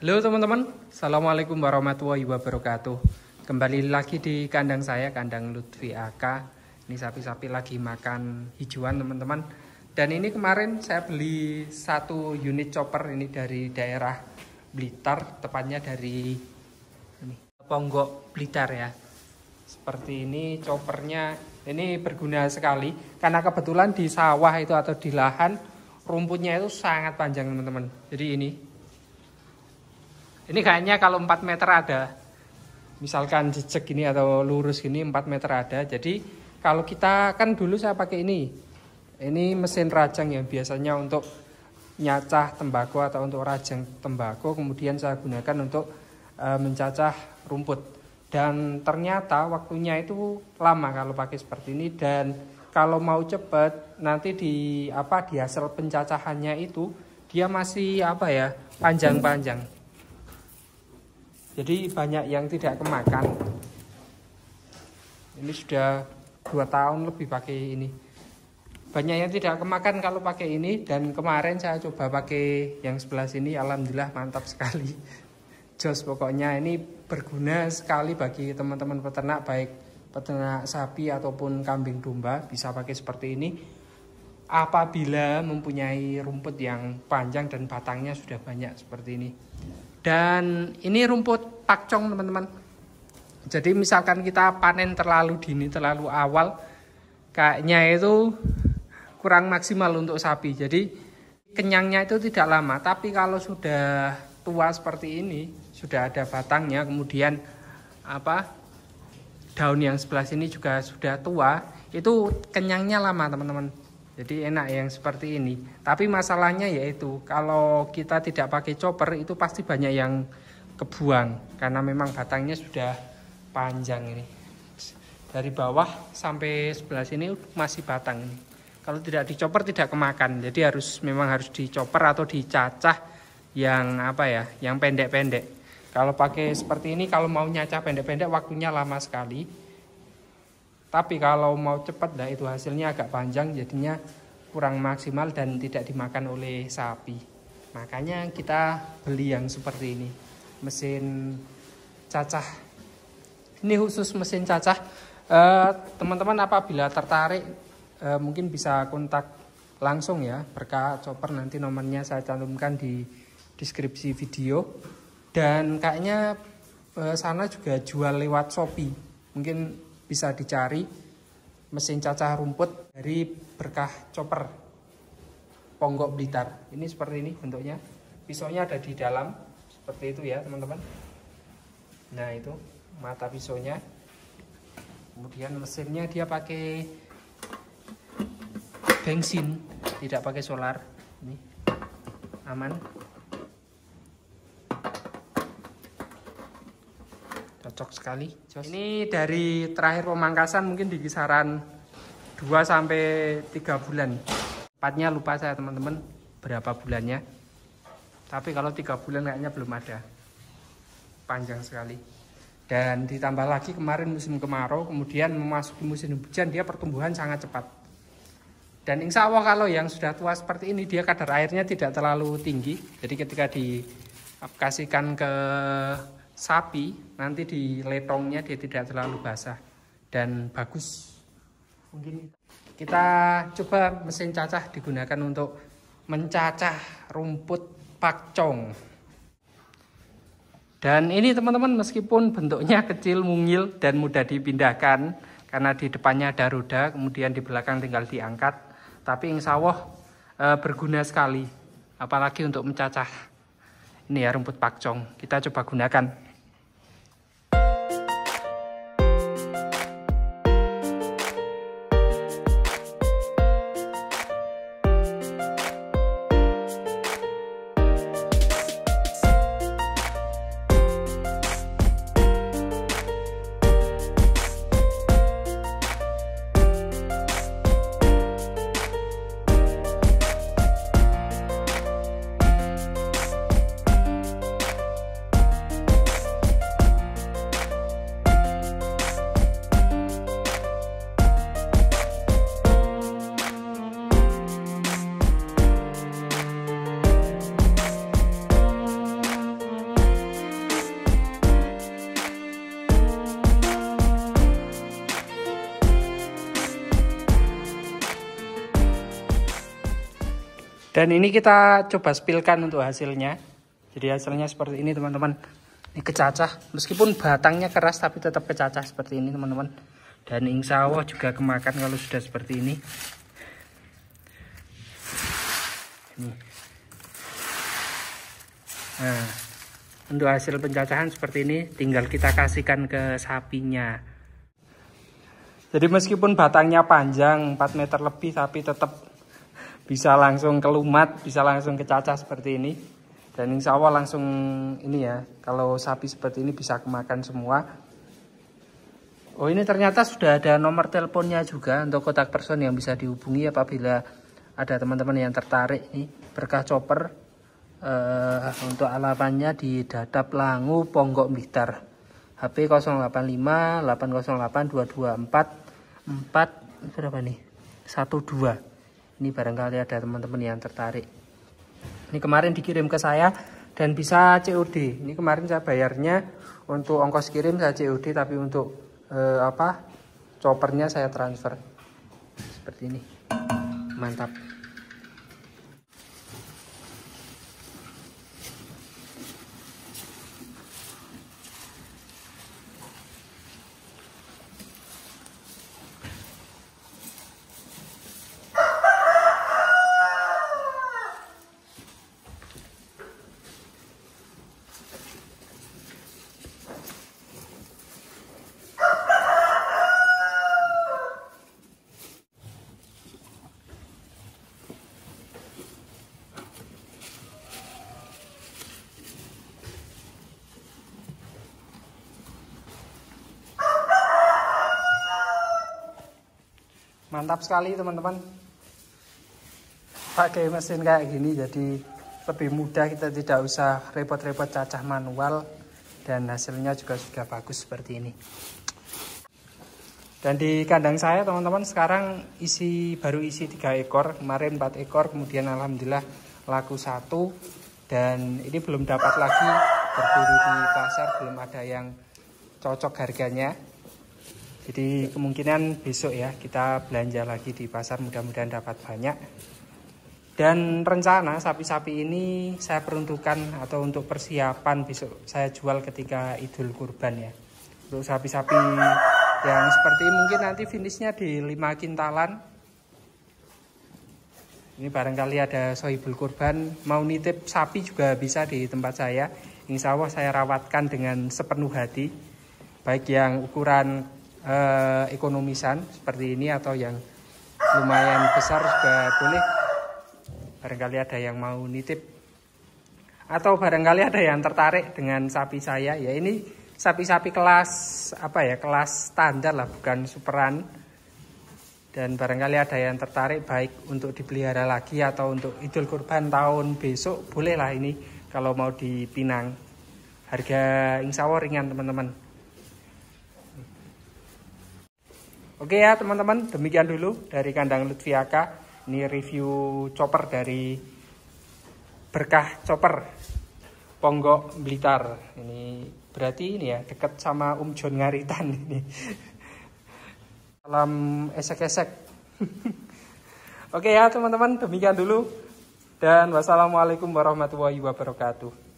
Halo teman-teman, Assalamualaikum warahmatullahi wabarakatuh Kembali lagi di kandang saya, kandang Lutfi Aka Ini sapi-sapi lagi makan hijauan teman-teman Dan ini kemarin saya beli satu unit chopper ini dari daerah Blitar Tepatnya dari ini, Ponggok Blitar ya Seperti ini choppernya, ini berguna sekali Karena kebetulan di sawah itu atau di lahan Rumputnya itu sangat panjang teman-teman Jadi ini ini kayaknya kalau 4 meter ada, misalkan jejak gini atau lurus gini 4 meter ada. Jadi kalau kita kan dulu saya pakai ini, ini mesin rajang yang biasanya untuk nyacah tembakau atau untuk rajang tembakau. Kemudian saya gunakan untuk e, mencacah rumput. Dan ternyata waktunya itu lama kalau pakai seperti ini dan kalau mau cepat nanti di apa di hasil pencacahannya itu dia masih apa ya panjang-panjang. Jadi banyak yang tidak kemakan. Ini sudah dua tahun lebih pakai ini. Banyak yang tidak kemakan kalau pakai ini dan kemarin saya coba pakai yang sebelah sini alhamdulillah mantap sekali. Jos pokoknya ini berguna sekali bagi teman-teman peternak baik peternak sapi ataupun kambing domba bisa pakai seperti ini apabila mempunyai rumput yang panjang dan batangnya sudah banyak seperti ini. Dan ini rumput pakcong teman-teman. Jadi misalkan kita panen terlalu dini, terlalu awal, kayaknya itu kurang maksimal untuk sapi. Jadi kenyangnya itu tidak lama. Tapi kalau sudah tua seperti ini, sudah ada batangnya, kemudian apa daun yang sebelah sini juga sudah tua, itu kenyangnya lama teman-teman. Jadi enak yang seperti ini. Tapi masalahnya yaitu kalau kita tidak pakai chopper itu pasti banyak yang kebuang karena memang batangnya sudah panjang ini. Dari bawah sampai sebelah sini masih batang ini. Kalau tidak dicoper tidak kemakan. Jadi harus memang harus dicoper atau dicacah yang apa ya, yang pendek-pendek. Kalau pakai seperti ini kalau mau nyacah pendek-pendek waktunya lama sekali tapi kalau mau cepat, nah itu hasilnya agak panjang, jadinya kurang maksimal dan tidak dimakan oleh sapi. Makanya kita beli yang seperti ini, mesin cacah. Ini khusus mesin cacah. Eh, teman-teman eh, apabila tertarik, eh, mungkin bisa kontak langsung ya berkat chopper nanti nomornya saya cantumkan di deskripsi video dan kayaknya eh, sana juga jual lewat Shopee mungkin bisa dicari mesin cacah rumput dari berkah chopper Ponggok Blitar. Ini seperti ini bentuknya. Pisaunya ada di dalam seperti itu ya, teman-teman. Nah, itu mata pisaunya. Kemudian mesinnya dia pakai bensin, tidak pakai solar. Ini aman. cocok sekali ini dari terakhir pemangkasan mungkin di kisaran 2 sampai 3 bulan tepatnya lupa saya teman-teman berapa bulannya tapi kalau 3 bulan kayaknya belum ada panjang sekali dan ditambah lagi kemarin musim kemarau kemudian memasuki musim hujan dia pertumbuhan sangat cepat dan insya Allah kalau yang sudah tua seperti ini dia kadar airnya tidak terlalu tinggi jadi ketika dikasihkan ke sapi nanti di letongnya dia tidak terlalu basah dan bagus mungkin kita coba mesin cacah digunakan untuk mencacah rumput pakcong dan ini teman-teman meskipun bentuknya kecil mungil dan mudah dipindahkan karena di depannya ada roda kemudian di belakang tinggal diangkat tapi insya Allah e, berguna sekali apalagi untuk mencacah ini ya rumput pakcong kita coba gunakan Dan ini kita coba spilkan untuk hasilnya. Jadi hasilnya seperti ini teman-teman. Ini kecacah. Meskipun batangnya keras tapi tetap kecacah seperti ini teman-teman. Dan insya Allah juga kemakan kalau sudah seperti ini. ini. Nah, untuk hasil pencacahan seperti ini tinggal kita kasihkan ke sapinya. Jadi meskipun batangnya panjang 4 meter lebih tapi tetap bisa langsung kelumat, bisa langsung kecacah seperti ini. Dan insya Allah langsung ini ya, kalau sapi seperti ini bisa kemakan semua. Oh ini ternyata sudah ada nomor teleponnya juga untuk kotak person yang bisa dihubungi apabila ada teman-teman yang tertarik nih berkah chopper uh, untuk alamannya di Dadap Langu Ponggok Blitar. HP 085 808 224 4 berapa nih? 12 ini barangkali ada teman-teman yang tertarik ini kemarin dikirim ke saya dan bisa COD ini kemarin saya bayarnya untuk ongkos kirim saya COD tapi untuk eh, apa choppernya saya transfer seperti ini mantap mantap sekali teman-teman pakai mesin kayak gini jadi lebih mudah kita tidak usah repot-repot cacah manual dan hasilnya juga sudah bagus seperti ini dan di kandang saya teman-teman sekarang isi baru isi tiga ekor kemarin empat ekor kemudian alhamdulillah laku satu dan ini belum dapat lagi berburu di pasar belum ada yang cocok harganya jadi kemungkinan besok ya kita belanja lagi di pasar mudah-mudahan dapat banyak. Dan rencana sapi-sapi ini saya peruntukkan atau untuk persiapan besok saya jual ketika Idul Kurban ya. Untuk sapi-sapi yang seperti ini mungkin nanti finishnya di lima kintalan. Ini barangkali ada sohibul kurban mau nitip sapi juga bisa di tempat saya. Insya Allah saya rawatkan dengan sepenuh hati. Baik yang ukuran uh, ekonomisan seperti ini atau yang lumayan besar juga boleh barangkali ada yang mau nitip atau barangkali ada yang tertarik dengan sapi saya ya ini sapi-sapi kelas apa ya kelas standar lah bukan superan dan barangkali ada yang tertarik baik untuk dipelihara lagi atau untuk idul kurban tahun besok bolehlah ini kalau mau dipinang harga insya Allah ringan teman-teman Oke ya teman-teman, demikian dulu dari kandang Lutfiaka. Ini review chopper dari berkah chopper Ponggok Blitar. Ini berarti ini ya dekat sama Um John Ngaritan ini. Salam esek-esek. Oke ya teman-teman, demikian dulu. Dan wassalamualaikum warahmatullahi wabarakatuh.